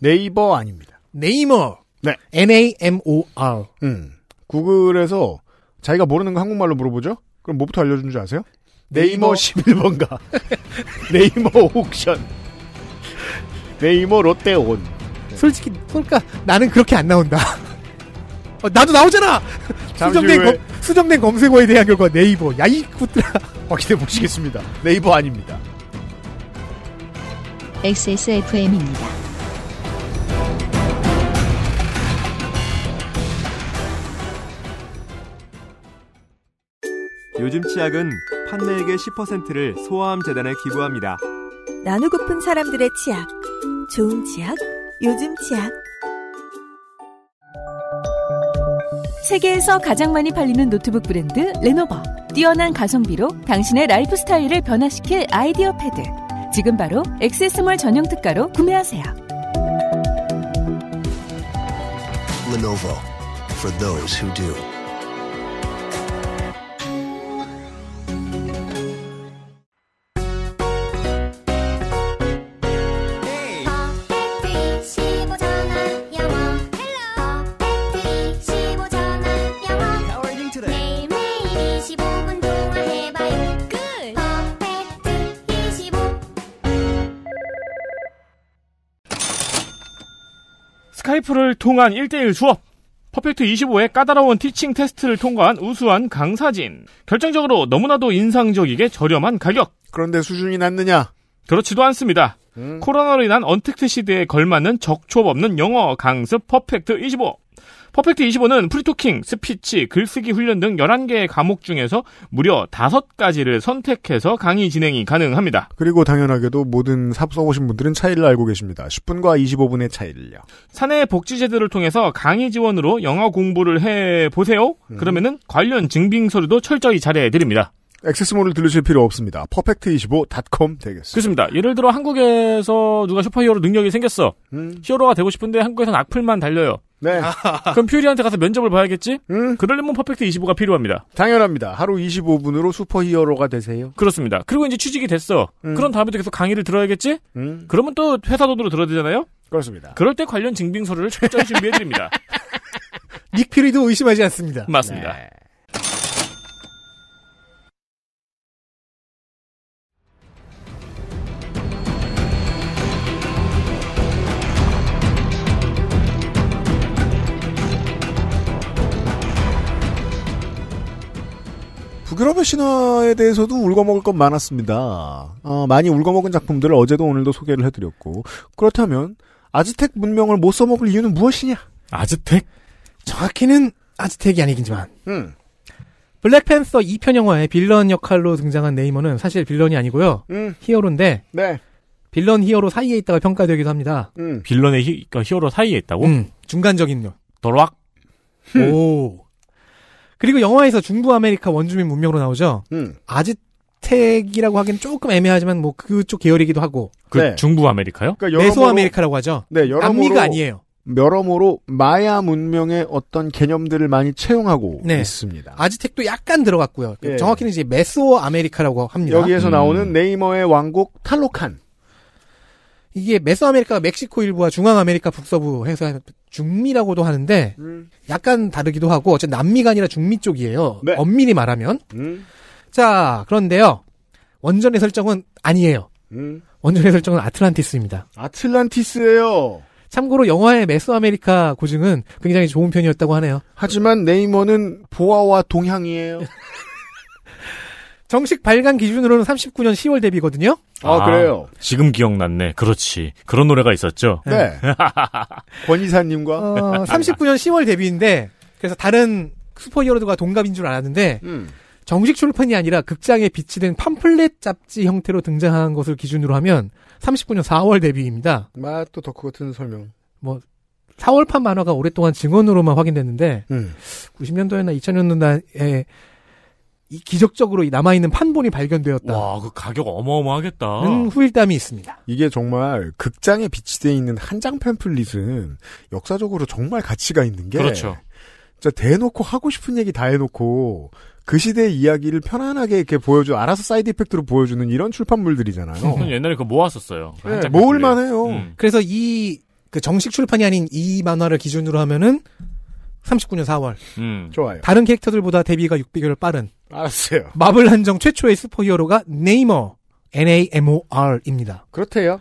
네이버 아닙니다. 네이머. 네. N-A-M-O-R. 음. 구글에서 자기가 모르는 거 한국말로 물어보죠? 그럼 뭐부터 알려준 줄 아세요? 네이머, 네이머 11번가. 네이머 옥션. 네이머 롯데온. 솔직히, 그러니까 나는 그렇게 안 나온다. 어, 나도 나오잖아. 수정된, 검, 수정된 검색어에 대한 결과 네이버. 야이쿠트라 확인해 어, 보시겠습니다. 네이버 아닙니다. XSFM입니다. 요즘 치약은 판매액의 10%를 소아암 재단에 기부합니다. 나누고픈 사람들의 치약. 좋은 치약, 요즘 치약. 세계에서 가장 많이 팔리는 노트북 브랜드 레노버. 뛰어난 가성비로 당신의 라이프 스타일을 변화시킬 아이디어 패드. 지금 바로 액세스몰 전용 특가로 구매하세요. Lenovo for those who do. TF를 통한 1대1 수업. 퍼펙트 25의 까다로운 티칭 테스트를 통과한 우수한 강사진. 결정적으로 너무나도 인상적이게 저렴한 가격. 그런데 수준이 낮느냐? 그렇지도 않습니다. 음. 코로나로 인한 언택트 시대에 걸맞는 적촉 없는 영어 강습 퍼펙트 25. 퍼펙트 25는 프리토킹, 스피치, 글쓰기 훈련 등 11개의 과목 중에서 무려 5가지를 선택해서 강의 진행이 가능합니다. 그리고 당연하게도 모든 삽 써보신 분들은 차이를 알고 계십니다. 10분과 25분의 차이를요. 사내 복지제도를 통해서 강의 지원으로 영어 공부를 해보세요. 음. 그러면은 관련 증빙 서류도 철저히 잘해드립니다. 액세스몰을 들르실 필요 없습니다. 퍼펙트25.com 되겠습니다. 그렇습니다. 예를 들어 한국에서 누가 슈퍼히어로 능력이 생겼어. 음. 히어로가 되고 싶은데 한국에선 악플만 달려요. 네. 그럼 퓨리한테 가서 면접을 봐야겠지? 음. 그럴려면 퍼펙트25가 필요합니다. 당연합니다. 하루 25분으로 슈퍼히어로가 되세요. 그렇습니다. 그리고 이제 취직이 됐어. 음. 그런 다음에도 계속 강의를 들어야겠지? 음. 그러면 또 회사 돈으로 들어야 되잖아요? 그렇습니다. 그럴 때 관련 증빙서류를 철저히 준비해드립니다. 닉 퓨리도 의심하지 않습니다. 맞습니다. 네. 북유럽의 신화에 대해서도 울거먹을 것 많았습니다. 어, 많이 울거먹은 작품들을 어제도 오늘도 소개를 해드렸고 그렇다면 아즈텍 문명을 못 써먹을 이유는 무엇이냐? 아즈텍? 정확히는 아즈텍이 아니긴지만 음. 블랙팬서 2편 영화의 빌런 역할로 등장한 네이머는 사실 빌런이 아니고요. 음. 히어로인데 네. 빌런 히어로 사이에 있다가 평가되기도 합니다. 음. 빌런의 히, 그러니까 히어로 사이에 있다고? 음, 중간적인 요 더락? 오 그리고 영화에서 중부 아메리카 원주민 문명으로 나오죠. 음. 아즈텍이라고 하기엔 조금 애매하지만 뭐 그쪽 계열이기도 하고. 그 네. 중부 아메리카요? 그러니까 메소 아메리카라고 하죠. 네, 여러모로, 미가 아니에요. 여러모로 마야 문명의 어떤 개념들을 많이 채용하고 네. 있습니다. 아즈텍도 약간 들어갔고요. 네. 정확히는 이제 메소 아메리카라고 합니다. 여기에서 음. 나오는 네이머의 왕국 탈록한. 이게 메소아메리카가 멕시코 일부와 중앙아메리카 북서부 해서 중미라고도 하는데 음. 약간 다르기도 하고 어쨌든 남미가 아니라 중미 쪽이에요. 네. 엄밀히 말하면. 음. 자 그런데요. 원전의 설정은 아니에요. 음. 원전의 설정은 아틀란티스입니다. 아틀란티스예요. 참고로 영화의 메소아메리카 고증은 굉장히 좋은 편이었다고 하네요. 하지만 네이머는 보아와 동향이에요. 정식 발간 기준으로는 39년 10월 데뷔거든요. 아, 아 그래요. 지금 기억났네. 그렇지. 그런 노래가 있었죠. 네. 네. 권 이사님과 어, 39년 10월 데뷔인데 그래서 다른 슈퍼히어로들과 동갑인 줄 알았는데 음. 정식 출판이 아니라 극장에 비치된 팜플렛 잡지 형태로 등장한 것을 기준으로 하면 39년 4월 데뷔입니다. 맛도 덕후 같은 설명. 뭐 4월판 만화가 오랫동안 증언으로만 확인됐는데 음. 90년도에나 2000년도에 이 기적적으로 남아있는 판본이 발견되었다. 와, 그 가격 어마어마하겠다. 는 후일담이 있습니다. 이게 정말 극장에 비치되어 있는 한장 팸플릿은 역사적으로 정말 가치가 있는 게. 그렇죠. 진짜 대놓고 하고 싶은 얘기 다 해놓고 그 시대의 이야기를 편안하게 이렇게 보여줘 알아서 사이드 이펙트로 보여주는 이런 출판물들이잖아요. 음. 옛날에 그거 모았었어요. 네, 모을만해요. 음. 그래서 이 그 정식 출판이 아닌 이 만화를 기준으로 하면은 39년 4월. 음. 좋아요. 다른 캐릭터들보다 데뷔가 6개월 빠른. 알았어요. 마블 한정 최초의 슈퍼히어로가 네이머, N-A-M-O-R입니다. 그렇대요.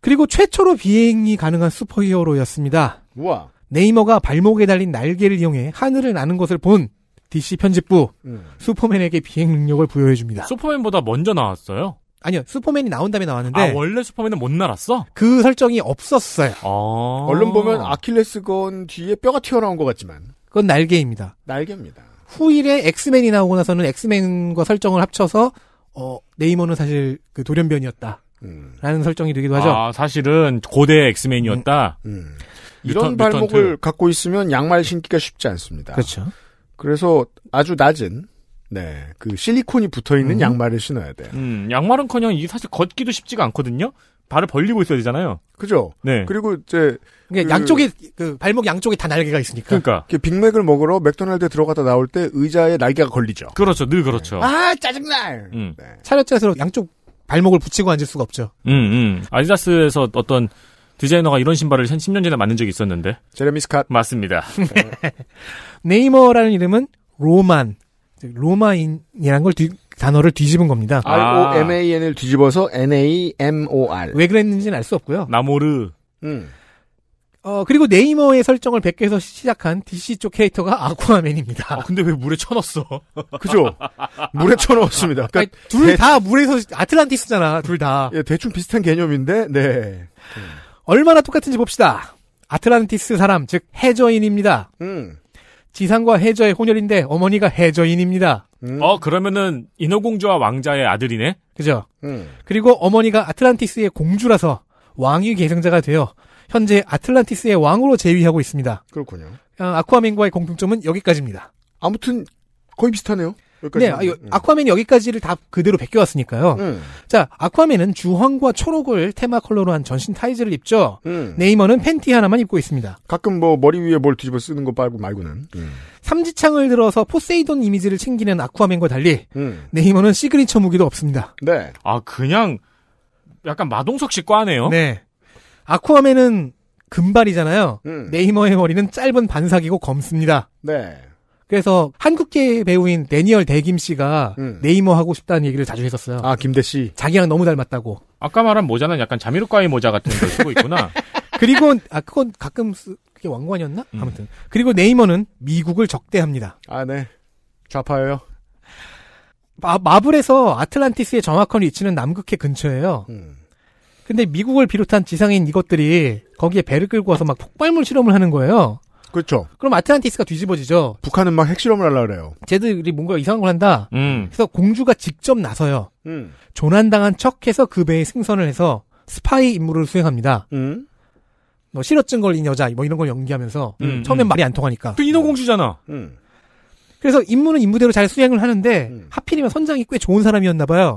그리고 최초로 비행이 가능한 슈퍼히어로였습니다. 우와. 네이머가 발목에 달린 날개를 이용해 하늘을 나는 것을 본 DC 편집부 음. 슈퍼맨에게 비행 능력을 부여해줍니다. 슈퍼맨보다 먼저 나왔어요? 아니요, 슈퍼맨이 나온 다음에 나왔는데. 아, 원래 슈퍼맨은 못 날았어? 그 설정이 없었어요. 아~ 얼른 보면 아킬레스건 뒤에 뼈가 튀어나온 것 같지만. 그건 날개입니다. 날개입니다. 후일에 엑스맨이 나오고 나서는 엑스맨과 설정을 합쳐서, 어, 네이머는 사실 그 돌연변이었다. 음. 라는 설정이 되기도 하죠. 아, 사실은 고대 엑스맨이었다? 음. 음. 이런 뉴턴, 발목을 뉴턴 갖고 있으면 양말 신기가 쉽지 않습니다. 그렇죠. 그래서 아주 낮은 네, 그 실리콘이 붙어 있는 음. 양말을 신어야 돼 음, 양말은커녕 이 사실 걷기도 쉽지가 않거든요. 발을 벌리고 있어야 되잖아요. 그죠? 네. 그리고 이제 그, 양쪽에 그 발목 양쪽에 다 날개가 있으니까. 그러니까 빅맥을 먹으러 맥도날드에 들어가다 나올 때 의자에 날개가 걸리죠. 그렇죠, 늘 그렇죠. 네. 아짜증날 음. 네. 차렷자에서 양쪽 발목을 붙이고 앉을 수가 없죠. 음, 음. 아디다스에서 어떤 디자이너가 이런 신발을 한 10년 전에 만든 적이 있었는데. 제레미 스캇. 맞습니다. 네. 네이머라는 이름은 로만, 로마인이란걸 뒤, 단어를 뒤집은 겁니다. 아. R-O-M-A-N을 뒤집어서 N-A-M-O-R. 왜 그랬는지는 알 수 없고요. 나모르. 음. 어, 그리고 네이머의 설정을 베껴서 시작한 DC 쪽 캐릭터가 아쿠아맨입니다. 아, 근데 왜 물에 쳐넣었어? 그죠? 물에 쳐넣었습니다. 그러니까 둘다 대... 물에서 아틀란티스잖아, 둘 다. 예, 대충 비슷한 개념인데, 네. 얼마나 똑같은지 봅시다. 아틀란티스 사람, 즉 해저인입니다. 음. 지상과 해저의 혼혈인데 어머니가 해저인입니다. 음. 어 그러면은 인어공주와 왕자의 아들이네. 그죠. 음. 그리고 어머니가 아틀란티스의 공주라서 왕위 계승자가 되어 현재 아틀란티스의 왕으로 재위하고 있습니다. 그렇군요. 아, 아쿠아맨과의 공통점은 여기까지입니다. 아무튼 거의 비슷하네요. 네, 아, 아쿠아맨이 여기까지를 다 그대로 베껴왔으니까요. 음. 자, 아쿠아맨은 주황과 초록을 테마 컬러로 한 전신 타이즈를 입죠. 음. 네이머는 팬티 하나만 입고 있습니다. 가끔 뭐 머리 위에 뭘 뒤집어 쓰는 거 말고 말고는. 음. 삼지창을 들어서 포세이돈 이미지를 챙기는 아쿠아맨과 달리 음. 네이머는 시그니처 무기도 없습니다. 네. 아, 그냥 약간 마동석 씨 과네요. 네. 아쿠아맨은 금발이잖아요. 음. 네이머의 머리는 짧은 반사기고 검습니다. 네. 그래서 한국계 배우인 데니얼 대김 씨가 음. 네이머 하고 싶다는 얘기를 자주 했었어요. 아 김대 씨 자기랑 너무 닮았다고. 아까 말한 모자는 약간 자미로과이 모자 같은 걸 쓰고 있구나. 그리고 아 그건 가끔 쓰... 그게 왕관이었나? 음. 아무튼 그리고 네이머는 미국을 적대합니다. 아 네. 좌파예요. 마, 마블에서 아틀란티스의 정확한 위치는 남극해 근처예요. 음. 근데 미국을 비롯한 지상인 이것들이 거기에 배를 끌고 와서 막 폭발물 실험을 하는 거예요. 그렇죠. 그럼 아틀란티스가 뒤집어지죠. 북한은 막 핵실험을 하려 그래요. 쟤들이 뭔가 이상한 걸 한다. 음. 그래서 공주가 직접 나서요. 음. 조난당한 척해서 그 배에 승선을 해서 스파이 임무를 수행합니다. 음. 뭐 실어증 걸린 여자 뭐 이런 걸 연기하면서 음, 음. 처음엔 말이 안 통하니까. 또 인어공주잖아. 음. 그래서 임무는 임무대로 잘 수행을 하는데 음. 하필이면 선장이 꽤 좋은 사람이었나 봐요.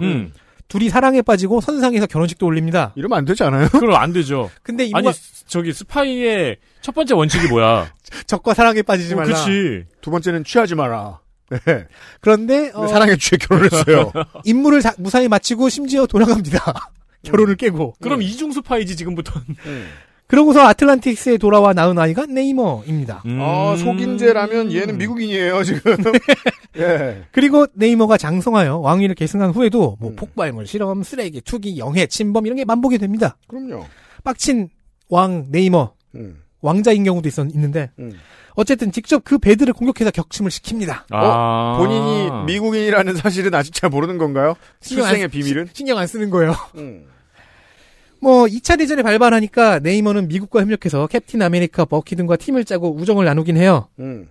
둘이 사랑에 빠지고 선상에서 결혼식도 올립니다. 이러면 안 되지 않아요? 그럼 안 되죠. 근데 인마... 아니 저기 스파이의 첫 번째 원칙이 뭐야? 적과 사랑에 빠지지 어, 말라. 어, 그렇두 번째는 취하지 마라. 네. 그런데 어... 사랑에 취해 결혼했어요. 임무를 자, 무사히 마치고 심지어 돌아갑니다. 결혼을 깨고. 그럼 네. 이중 스파이지 지금부터는. 네. 그러고서 아틀란틱스에 돌아와 낳은 아이가 네이머입니다. 음... 아, 속인재라면 얘는 미국인이에요, 지금. 네. 예. 그리고 네이머가 장성하여 왕위를 계승한 후에도 뭐 음. 폭발물, 실험, 쓰레기, 투기, 영해, 침범 이런 게 만보게 됩니다. 그럼요. 빡친 왕 네이머. 음. 왕자인 경우도 있었, 있는데 음. 어쨌든 직접 그배들을 공격해서 격침을 시킵니다. 아~ 어? 본인이 미국인이라는 사실은 아직 잘 모르는 건가요? 출생의 안, 비밀은? 신경 안 쓰는 거예요. 음. 뭐 2차 대전에 발발하니까 네이머는 미국과 협력해서 캡틴 아메리카, 버키 등과 팀을 짜고 우정을 나누긴 해요. 음.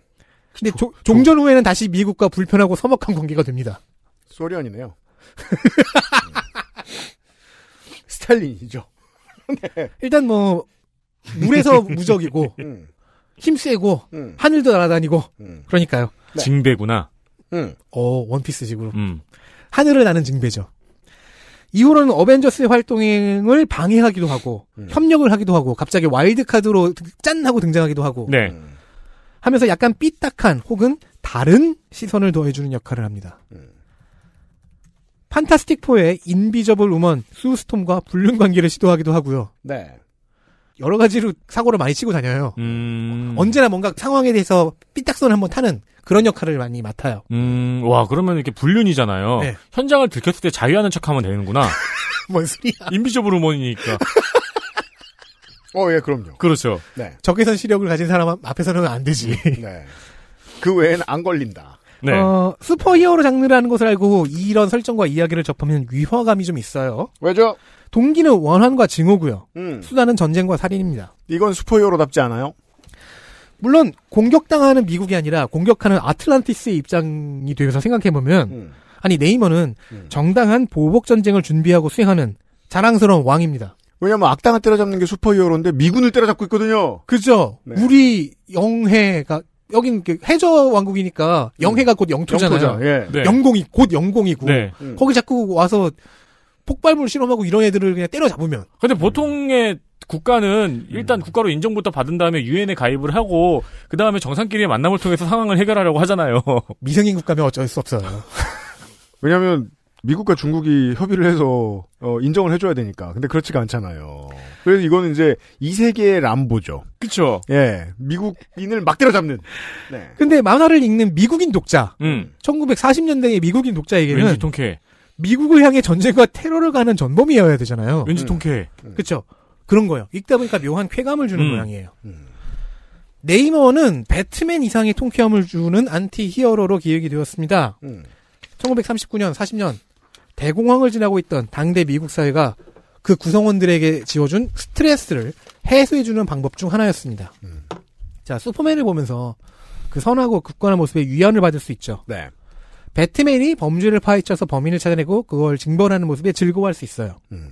근데 조, 종전 후에는 다시 미국과 불편하고 서먹한 관계가 됩니다. 소련이네요. 음. 스탈린이죠. 네. 일단 뭐 물에서 무적이고 음. 힘세고 음. 하늘도 날아다니고 음. 그러니까요. 네. 징배구나. 음. 어 원피스식으로 음. 하늘을 나는 징배죠. 이후로는 어벤져스의 활동을 방해하기도 하고 음. 협력을 하기도 하고 갑자기 와일드카드로 짠 하고 등장하기도 하고 네. 음. 하면서 약간 삐딱한 혹은 다른 시선을 더해주는 역할을 합니다. 음. 판타스틱4의 인비저블 우먼 수스톰과 불륜 관계를 시도하기도 하고요. 네. 여러 가지로 사고를 많이 치고 다녀요. 음... 언제나 뭔가 상황에 대해서 삐딱선 을 한번 타는 그런 역할을 많이 맡아요. 음, 와, 그러면 이렇게 불륜이잖아요. 네. 현장을 들켰을 때 자유하는 척 하면 되는구나. 뭔 소리야. 인비저블 우먼이니까. 어, 예, 그럼요. 그렇죠. 네. 적외선 시력을 가진 사람 앞에서는 안 되지. 음, 네. 그 외엔 안 걸린다. 네. 어, 슈퍼히어로 장르라는 것을 알고 이런 설정과 이야기를 접하면 위화감이 좀 있어요. 왜죠? 동기는 원한과 증오고요. 음. 수단은 전쟁과 살인입니다. 이건 슈퍼히어로답지 않아요? 물론 공격당하는 미국이 아니라 공격하는 아틀란티스의 입장이 되어서 생각해보면 음. 아니 네이머는 음. 정당한 보복 전쟁을 준비하고 수행하는 자랑스러운 왕입니다. 왜냐면 악당을 때려잡는 게 슈퍼히어로인데 미군을 때려잡고 있거든요. 그죠. 네. 우리 영해가 여긴 그 해저 왕국이니까 영해가 음. 곧 영토잖아요. 영토죠, 예. 네. 영공이 곧 영공이고 네. 음. 거기 자꾸 와서 폭발물 실험하고 이런 애들을 그냥 때려잡으면. 근데 보통의 음. 국가는 일단 국가로 인정부터 받은 다음에 유엔에 가입을 하고 그 다음에 정상끼리의 만남을 통해서 상황을 해결하려고 하잖아요. 미생인 국가면 어쩔 수 없어요. 왜냐하면 미국과 중국이 협의를 해서 어, 인정을 해줘야 되니까. 근데 그렇지가 않잖아요. 그래서 이거는 이제 이 세계의 람보죠. 그렇죠. 예, 미국인을 막 때려잡는. 네. 근데 만화를 읽는 미국인 독자, 음. 1940년대의 미국인 독자에게는 왠지 통쾌. 미국을 향해 전쟁과 테러를 가는 전범이어야 되잖아요. 왠지 통쾌. 음. 그렇죠. 그런 거예요. 읽다 보니까 묘한 쾌감을 주는 음. 모양이에요. 음. 네이머는 배트맨 이상의 통쾌함을 주는 안티 히어로로 기획이 되었습니다. 1939년, 음. 40년 대공황을 지나고 있던 당대 미국 사회가 그 구성원들에게 지어준 스트레스를 해소해주는 방법 중 하나였습니다. 음. 자, 슈퍼맨을 보면서 그 선하고 굳건한 모습에 위안을 받을 수 있죠. 네. 배트맨이 범죄를 파헤쳐서 범인을 찾아내고 그걸 징벌하는 모습에 즐거워할 수 있어요. 음.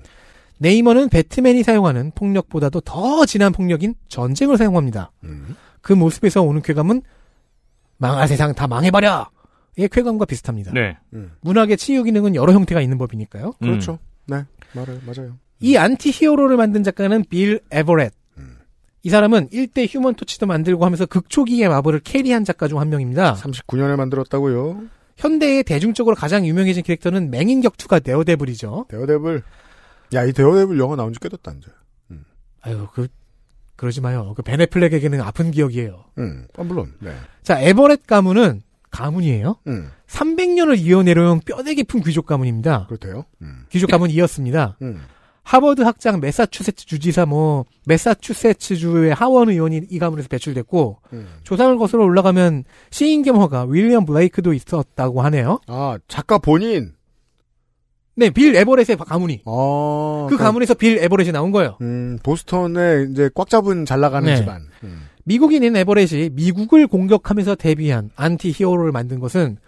네이머는 배트맨이 사용하는 폭력보다도 더 진한 폭력인 전쟁을 사용합니다. 음. 그 모습에서 오는 쾌감은 망할 세상 다 망해버려! 예, 쾌감과 비슷합니다. 네. 음. 문학의 치유 기능은 여러 형태가 있는 법이니까요. 음. 그렇죠. 네. 말을 맞아요. 이 안티 히어로를 만든 작가는 빌 에버렛. 음. 이 사람은 1대 휴먼 토치도 만들고 하면서 극초기의 마블을 캐리한 작가 중 한 명입니다. 39년에 만들었다고요? 현대의 대중적으로 가장 유명해진 캐릭터는 맹인격투가 데어데블이죠. 데어데블. 야, 이 데어데블 영화 나온 지 꽤 됐다, 이제. 음. 아유, 그, 그러지 마요. 그 베네플렉에게는 아픈 기억이에요. 음, 아, 물론, 네. 자, 에버렛 가문은 가문이에요. 음. 300년을 이어내려온 뼈대 깊은 귀족 가문입니다. 그렇대요. 음. 귀족 가문이었습니다. 음. 하버드 학장 메사추세츠 주지사 뭐 메사추세츠 주의 하원 의원이 이 가문에서 배출됐고 음. 조상을 거슬러 올라가면 시인 겸 허가 윌리엄 블레이크도 있었다고 하네요. 아 작가 본인. 네, 빌 에버렛의 가문이. 아, 그 가문에서 빌 에버렛이 나온 거예요. 음, 보스턴에 이제 꽉 잡은 잘 나가는 네. 집안. 음. 미국인인 에버렛이 미국을 공격하면서 대비한 안티 히어로를 만든 것은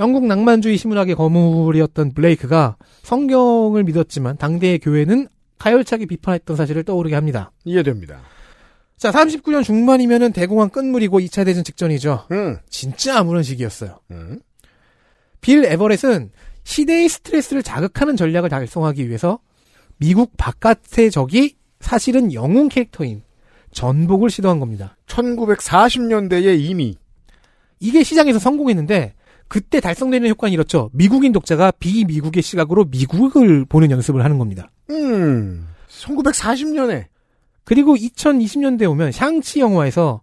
영국 낭만주의 신문학의 거물이었던 블레이크가 성경을 믿었지만 당대의 교회는 가열차게 비판했던 사실을 떠오르게 합니다. 이해됩니다. 자, 39년 중반이면은 대공황 끝물이고 2차 대전 직전이죠. 음. 진짜 아무런 시기였어요. 음. 빌 에버렛은 시대의 스트레스를 자극하는 전략을 달성하기 위해서 미국 바깥의 적이 사실은 영웅 캐릭터인 전복을 시도한 겁니다. 1940년대에 이미 이게 시장에서 성공했는데 그때 달성되는 효과는 이렇죠. 미국인 독자가 비미국의 시각으로 미국을 보는 연습을 하는 겁니다. 음. 1940년에 그리고 2020년대 오면 샹치 영화에서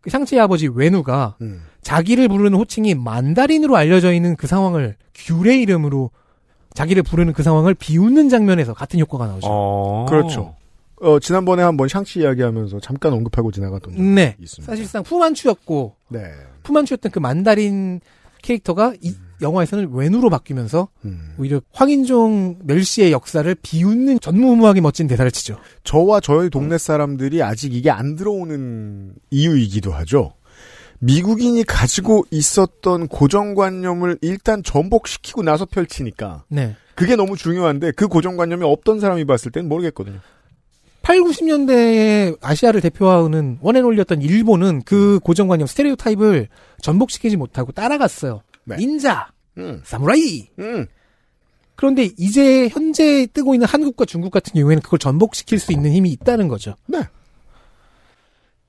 그 샹치의 아버지 외누가 음. 자기를 부르는 호칭이 만다린으로 알려져 있는 그 상황을 귤의 이름으로 자기를 부르는 그 상황을 비웃는 장면에서 같은 효과가 나오죠. 어~ 그렇죠. 어, 지난번에 한번 샹치 이야기하면서 잠깐 언급하고 지나갔던 네. 있습니다. 사실상 푸만추였고 네. 푸만추였던 그 만다린 캐릭터가 이 음. 영화에서는 웬으로 바뀌면서 음. 오히려 황인종 멸시의 역사를 비웃는 전무무하게 멋진 대사를 치죠. 저와 저희 동네 사람들이 아직 이게 안 들어오는 이유이기도 하죠. 미국인이 가지고 있었던 고정관념을 일단 전복시키고 나서 펼치니까 네. 그게 너무 중요한데 그 고정관념이 없던 사람이 봤을 땐 모르겠거든요. 8, 90년대에 아시아를 대표하는 원앤올리였던 일본은 그 음. 고정관념 스테레오 타입을 전복시키지 못하고 따라갔어요. 네. 닌자, 음. 사무라이. 음. 그런데 이제 현재 뜨고 있는 한국과 중국 같은 경우에는 그걸 전복시킬 수 있는 힘이 있다는 거죠. 네.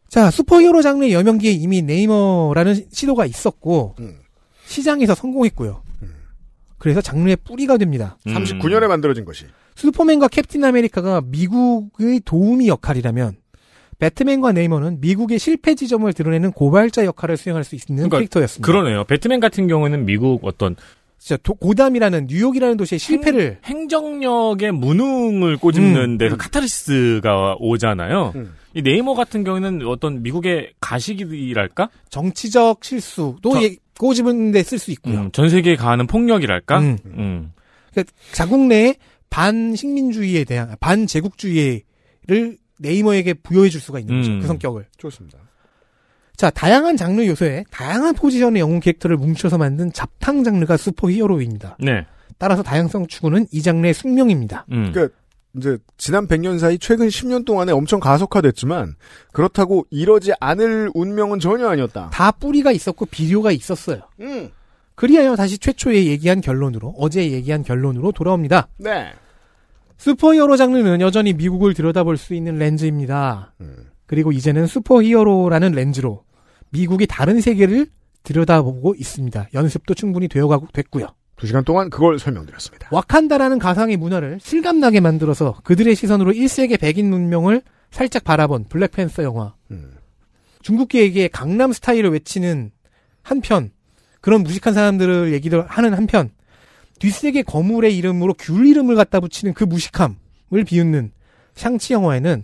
자, 슈퍼히어로 장르의 여명기에 이미 네이머라는 시도가 있었고 음. 시장에서 성공했고요. 음. 그래서 장르의 뿌리가 됩니다. 39년에 음. 만들어진 것이. 슈퍼맨과 캡틴 아메리카가 미국의 도우미 역할이라면 배트맨과 네이머는 미국의 실패 지점을 드러내는 고발자 역할을 수행할 수 있는 그러니까 캐릭터였습니다. 그러네요. 배트맨 같은 경우는 미국 어떤 진짜 도, 고담이라는 뉴욕이라는 도시의 실패를 행, 정력의 무능을 꼬집는 음, 데서 음. 카타르시스가 오잖아요. 음. 이 네이머 같은 경우에는 어떤 미국의 가식이랄까 정치적 실수도 저, 예, 꼬집은 데 쓸 수 있고요. 음, 전 세계에 가하는 폭력이랄까. 그러니까 자국 내에 반식민주의에 대한 반제국주의를 네이머에게 부여해 줄 수가 있는 거죠. 음. 그 성격을. 좋습니다. 자, 다양한 장르 요소에 다양한 포지션의 영웅 캐릭터를 뭉쳐서 만든 잡탕 장르가 슈퍼 히어로입니다. 네. 따라서 다양성 추구는 이 장르의 숙명입니다. 음. 그러니까 이제 지난 100년 사이 최근 10년 동안에 엄청 가속화됐지만 그렇다고 이러지 않을 운명은 전혀 아니었다. 다 뿌리가 있었고 비료가 있었어요. 음. 그리하여 다시 최초에 얘기한 결론으로 어제 얘기한 결론으로 돌아옵니다. 네. 슈퍼히어로 장르는 여전히 미국을 들여다볼 수 있는 렌즈입니다. 음. 그리고 이제는 슈퍼히어로라는 렌즈로 미국이 다른 세계를 들여다보고 있습니다. 연습도 충분히 되어가고 됐고요. 두 시간 동안 그걸 설명드렸습니다. 와칸다라는 가상의 문화를 실감나게 만들어서 그들의 시선으로 1세기 백인 문명을 살짝 바라본 블랙팬서 영화. 음. 중국계에게 강남 스타일을 외치는 한편 그런 무식한 사람들을 얘기를 하는 한편 뒷세계 거물의 이름으로 귤 이름을 갖다 붙이는 그 무식함을 비웃는 샹치 영화에는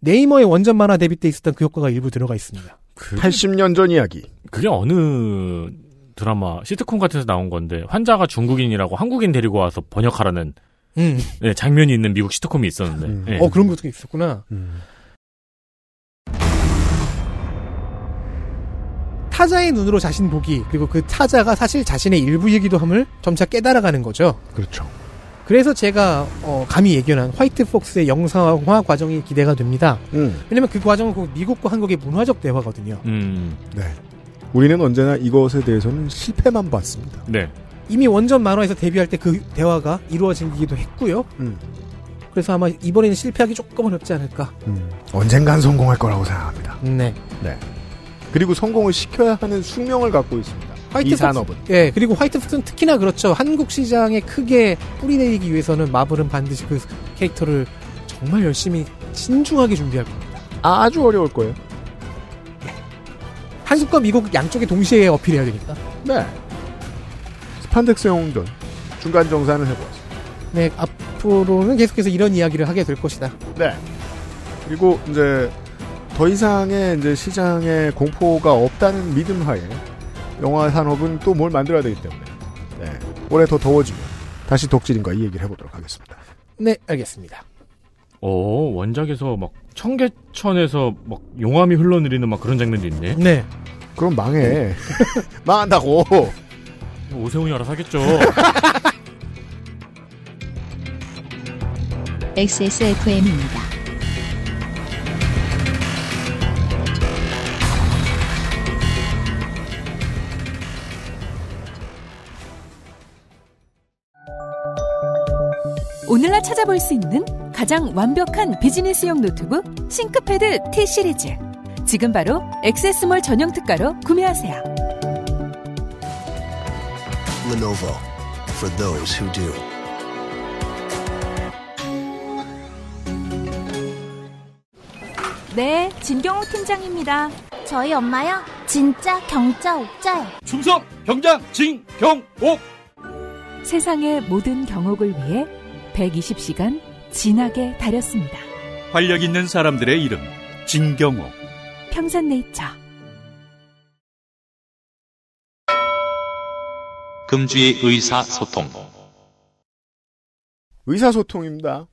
네이머의 원전 만화 데뷔 때 있었던 그 효과가 일부 들어가 있습니다. 그... 80년 전 이야기. 그게 어느 드라마 시트콤 같은 데서 나온 건데 환자가 중국인이라고 한국인 데리고 와서 번역하라는 음. 네, 장면이 있는 미국 시트콤이 있었는데. 음. 네. 어 그런 것도 있었구나. 음. 타자의 눈으로 자신 보기 그리고 그 타자가 사실 자신의 일부이기도 함을 점차 깨달아가는 거죠. 그렇죠. 그래서 제가 어, 감히 예견한 화이트 폭스의 영상화 과정이 기대가 됩니다. 음. 왜냐면 하그 과정은 그 미국과 한국의 문화적 대화거든요. 음. 네. 우리는 언제나 이것에 대해서는 실패만 봤습니다. 네. 이미 원전 만화에서 데뷔할 때 그 대화가 이루어지기도 했고요. 음. 그래서 아마 이번에는 실패하기 조금 어렵지 않을까. 음. 언젠간 성공할 거라고 생각합니다. 네. 네. 그리고 성공을 시켜야 하는 숙명을 갖고 있습니다. 화이트 산업은. 예, 그리고 화이트복스는 특히나 그렇죠. 한국 시장에 크게 뿌리내리기 위해서는 마블은 반드시 그 캐릭터를 정말 열심히 신중하게 준비할 겁니다. 아, 아주 어려울 거예요. 네. 한국과 미국 양쪽에 동시에 어필해야 되겠다 네. 스판덱스 영웅전 중간 정산을 해보았습니다. 네, 앞으로는 계속해서 이런 이야기를 하게 될 것이다. 네. 그리고 이제 더 이상의 이제 시장에 공포가 없다는 믿음 하에 영화 산업은 또 뭘 만들어야 되기 때문에 네, 올해 더 더워지면 다시 독질인가 이 얘기를 해보도록 하겠습니다. 네, 알겠습니다. 오, 어, 원작에서 막 청계천에서 막 용암이 흘러내리는 막 그런 장면도 있네. 네. 그럼 망해. 네. 망한다고. 뭐 오세훈이 알아서 하겠죠. XSFM입니다. 오늘날 찾아볼 수 있는 가장 완벽한 비즈니스용 노트북 싱크패드 T 시리즈. 지금 바로 액세스몰 전용 특가로 구매하세요. Lenovo for those who do. 네, 진경호 팀장입니다. 저희 엄마요? 진짜 경자 옥자요. 충성 경자 진경옥. 세상의 모든 경옥을 위해 120시간 진하게 다렸습니다. 활력 있는 사람들의 이름 진경호 평산네이처 금주의 의사소통 의사소통입니다.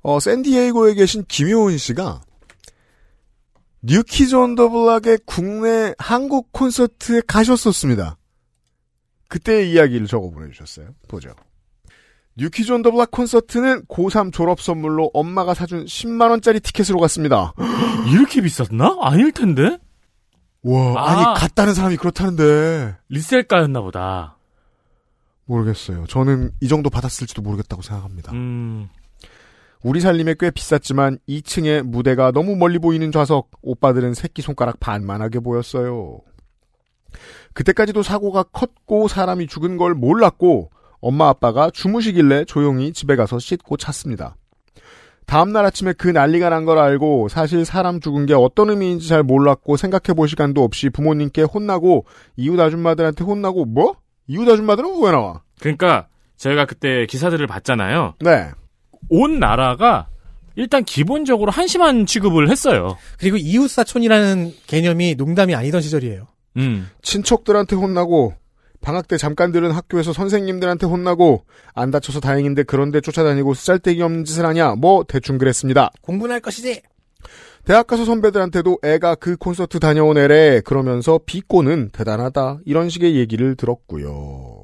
어, 샌디에이고에 계신 김효은 씨가 뉴키즈 온 더 블락의 국내 한국 콘서트에 가셨었습니다. 그때의 이야기를 적어 보내주셨어요. 보죠. 뉴키즈 온더 블락 콘서트는 고3 졸업 선물로 엄마가 사준 10만원짜리 티켓으로 갔습니다. 이렇게 비쌌나? 아닐 텐데? 와, 아, 아니, 갔다는 사람이 그렇다는데. 리셀가였나 보다. 모르겠어요. 저는 이 정도 받았을지도 모르겠다고 생각합니다. 음. 우리 살림에 꽤 비쌌지만 2층에 무대가 너무 멀리 보이는 좌석, 오빠들은 새끼손가락 반만하게 보였어요. 그때까지도 사고가 컸고 사람이 죽은 걸 몰랐고 엄마 아빠가 주무시길래 조용히 집에 가서 씻고 잤습니다. 다음날 아침에 그 난리가 난 걸 알고 사실 사람 죽은 게 어떤 의미인지 잘 몰랐고 생각해 볼 시간도 없이 부모님께 혼나고 이웃 아줌마들한테 혼나고 뭐? 이웃 아줌마들은 왜 나와? 그러니까 제가 그때 기사들을 봤잖아요. 네. 온 나라가 일단 기본적으로 한심한 취급을 했어요. 그리고 이웃사촌이라는 개념이 농담이 아니던 시절이에요. 음. 친척들한테 혼나고 방학 때 잠깐들은 학교에서 선생님들한테 혼나고 안 다쳐서 다행인데 그런데 쫓아다니고 쓰잘데기 없는 짓을 하냐 뭐 대충 그랬습니다. 공부는 할 것이지. 대학 가서 선배들한테도 애가 그 콘서트 다녀온 애래 그러면서 비꼬는 대단하다 이런 식의 얘기를 들었고요.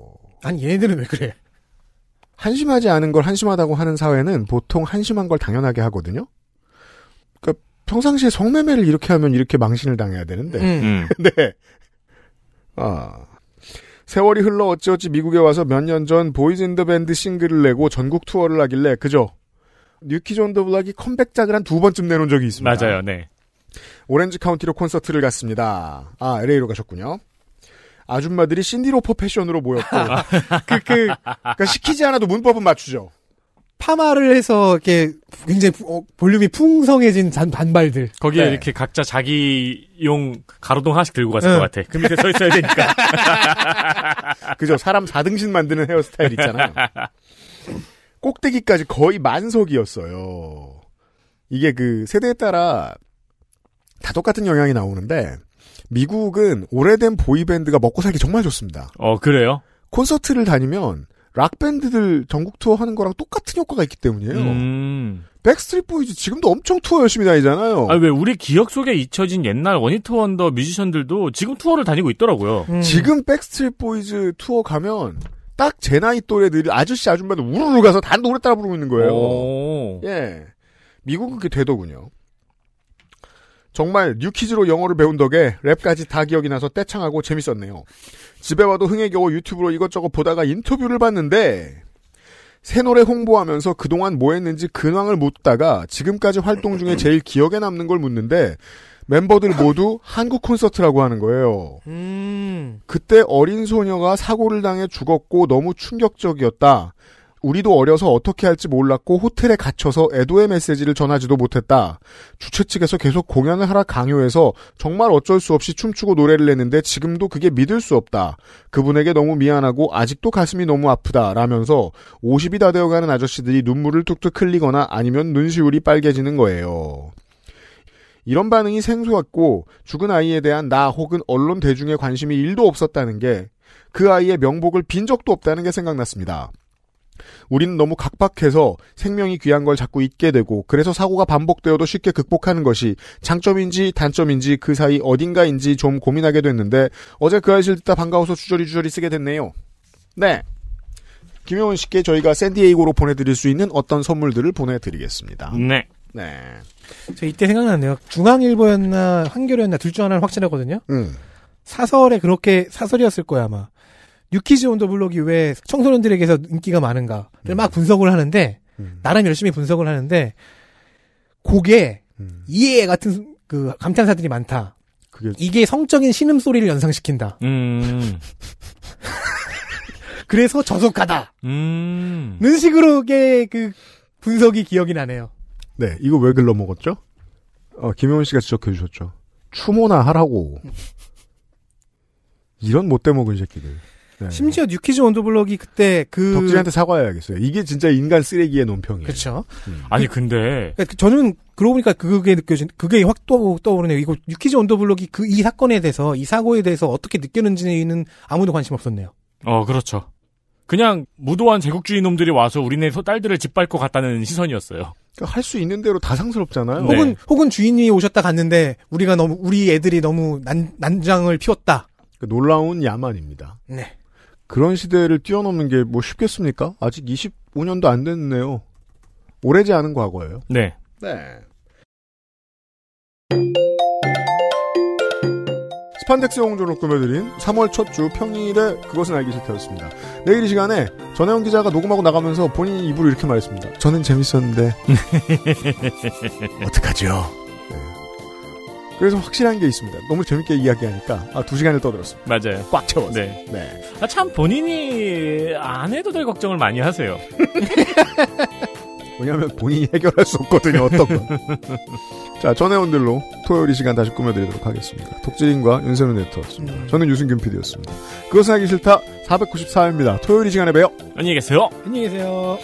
아니 얘네들은 왜 그래? 한심하지 않은 걸 한심하다고 하는 사회는 보통 한심한 걸 당연하게 하거든요. 그러니까 평상시에 성매매를 이렇게 하면 이렇게 망신을 당해야 되는데. 음. 음. 네. 아. 세월이 흘러 어찌어찌 미국에 와서 몇 년 전 보이즈인더 밴드 싱글을 내고 전국 투어를 하길래 그죠? 뉴키존 온더 블락이 컴백작을 한 두 번쯤 내놓은 적이 있습니다. 맞아요, 네. 오렌지 카운티로 콘서트를 갔습니다. 아, LA로 가셨군요. 아줌마들이 신디로퍼 패션으로 모였고, 그, 그, 그러니까 시키지 않아도 문법은 맞추죠. 파마를 해서 이렇게 굉장히 어, 볼륨이 풍성해진 잔, 반발들. 거기에 네. 이렇게 각자 자기용 가로등 하나씩 들고 갔을 응. 네. 것 같아. 그 밑에 서 있어야 되니까. 그죠. 사람 4등신 만드는 헤어스타일 있잖아요. 꼭대기까지 거의 만석이었어요. 이게 그 세대에 따라 다 똑같은 영향이 나오는데 미국은 오래된 보이밴드가 먹고 살기 정말 좋습니다. 어, 그래요? 콘서트를 다니면 락 밴드들 전국 투어 하는 거랑 똑같은 효과가 있기 때문이에요. 음. 백스트리트 보이즈 지금도 엄청 투어 열심히 다니잖아요. 아왜 우리 기억 속에 잊혀진 옛날 원히트 원더 뮤지션들도 지금 투어를 다니고 있더라고요. 음. 지금 백스트리트 보이즈 투어 가면 딱 제 나이 또래들이 아저씨 아줌마들 우르르 가서 다 노래 따라 부르고 있는 거예요. 오. 예. 미국은 그게 되더군요. 정말 뉴키즈로 영어를 배운 덕에 랩까지 다 기억이 나서 떼창하고 재밌었네요. 집에 와도 흥에 겨워 유튜브로 이것저것 보다가 인터뷰를 봤는데 새 노래 홍보하면서 그동안 뭐 했는지 근황을 묻다가 지금까지 활동 중에 제일 기억에 남는 걸 묻는데 멤버들 모두 한국 콘서트라고 하는 거예요. 음. 그때 어린 소녀가 사고를 당해 죽었고 너무 충격적이었다. 우리도 어려서 어떻게 할지 몰랐고 호텔에 갇혀서 애도의 메시지를 전하지도 못했다. 주최 측에서 계속 공연을 하라 강요해서 정말 어쩔 수 없이 춤추고 노래를 했는데 지금도 그게 믿을 수 없다. 그분에게 너무 미안하고 아직도 가슴이 너무 아프다. 라면서 50이 다 되어가는 아저씨들이 눈물을 툭툭 흘리거나 아니면 눈시울이 빨개지는 거예요. 이런 반응이 생소했고 죽은 아이에 대한 나 혹은 언론 대중의 관심이 일도 없었다는 게 그 아이의 명복을 빈 적도 없다는 게 생각났습니다. 우리는 너무 각박해서 생명이 귀한 걸 자꾸 잊게 되고 그래서 사고가 반복되어도 쉽게 극복하는 것이 장점인지 단점인지 그 사이 어딘가인지 좀 고민하게 됐는데 어제 그 아이실 듣다 반가워서 주저리 주저리 쓰게 됐네요. 네. 김효원 씨께 저희가 샌디에이고로 보내드릴 수 있는 어떤 선물들을 보내드리겠습니다. 네. 네. 저 이때 생각났네요. 중앙일보였나 한겨레였나 둘 중하나를 확실하거든요. 음. 사설에 그렇게 사설이었을 거야 아마. 유키즈 온 더 블록이 왜 청소년들에게서 인기가 많은가를 음. 막 분석을 하는데 음. 나름 열심히 분석을 하는데 곡에 음. 이해 같은 그 감탄사들이 많다. 그게... 이게 성적인 신음 소리를 연상시킨다. 음. 그래서 저속하다. 음. 는 식으로의 그 분석이 기억이 나네요. 네, 이거 왜 글러먹었죠? 어, 김영훈 씨가 지적해 주셨죠. 추모나 하라고. 음. 이런 못돼 먹은 새끼들. 네. 심지어 뉴키즈 온더블럭이 그때 그 덕질한테 사과해야겠어요. 이게 진짜 인간 쓰레기의 논평이에요. 그렇죠. 음. 아니 근데 그러니까 그 저는 그러고 보니까 그게 느껴진 그게 확 떠, 오르네요 이거 뉴키즈 온더블럭이 그 이 사건에 대해서 이 사고에 대해서 어떻게 느꼈는지는 아무도 관심 없었네요. 어 그렇죠. 그냥 무도한 제국주의 놈들이 와서 우리네 딸들을 짓밟을 것 같다는 시선이었어요. 그러니까 할수 있는 대로 다상스럽잖아요. 네. 혹은 혹은 주인님이 오셨다 갔는데 우리가 너무 우리 애들이 너무 난, 난장을 피웠다. 그러니까 놀라운 야만입니다. 네. 그런 시대를 뛰어넘는 게 뭐 쉽겠습니까? 아직 25년도 안 됐네요. 오래지 않은 과거예요. 네. 네. 스판덱스 용조로 꾸며드린 3월 첫 주 평일에 그것은 알기 싫다였습니다. 내일 이 시간에 전혜원 기자가 녹음하고 나가면서 본인 이 입으로 이렇게 말했습니다. 저는 재밌었는데 어떡하죠? 그래서 확실한 게 있습니다. 너무 재밌게 이야기하니까 아, 두 시간을 떠들었어요. 맞아요. 꽉 채워서. 네. 네. 아, 참 본인이 안 해도 될 걱정을 많이 하세요. 왜냐하면 본인이 해결할 수 없거든요. 어떤 건. 자, 전해원들로 토요일 이 시간 다시 꾸며드리도록 하겠습니다. 독재인과 윤세민 네트였습니다. 음. 저는 유승균 PD였습니다. 그것은 하기 싫다 494회입니다. 토요일 이 시간에 봬요. 안녕히 계세요. 안녕히 계세요.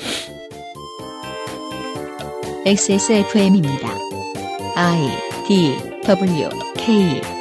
XSFM입니다. 아이 예. D W K